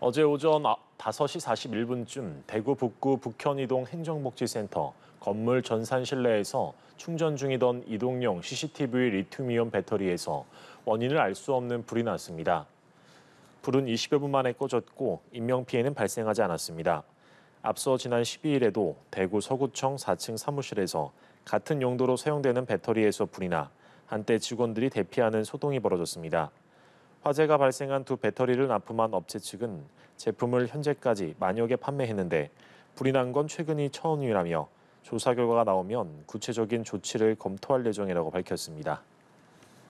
어제 오전 5시 아, 41분쯤 대구 북구 북현이동 행정복지센터 건물 전산 실내에서 충전 중이던 이동용 CCTV 리튬이온 배터리에서 원인을 알 수 없는 불이 났습니다. 불은 20여 분 만에 꺼졌고 인명피해는 발생하지 않았습니다. 앞서 지난 12일에도 대구 서구청 4층 사무실에서 같은 용도로 사용되는 배터리에서 불이 나 한때 직원들이 대피하는 소동이 벌어졌습니다. 화재가 발생한 두 배터리를 납품한 업체 측은 제품을 현재까지 만여 개 판매했는데 불이 난 건 최근이 처음이라며 조사 결과가 나오면 구체적인 조치를 검토할 예정이라고 밝혔습니다.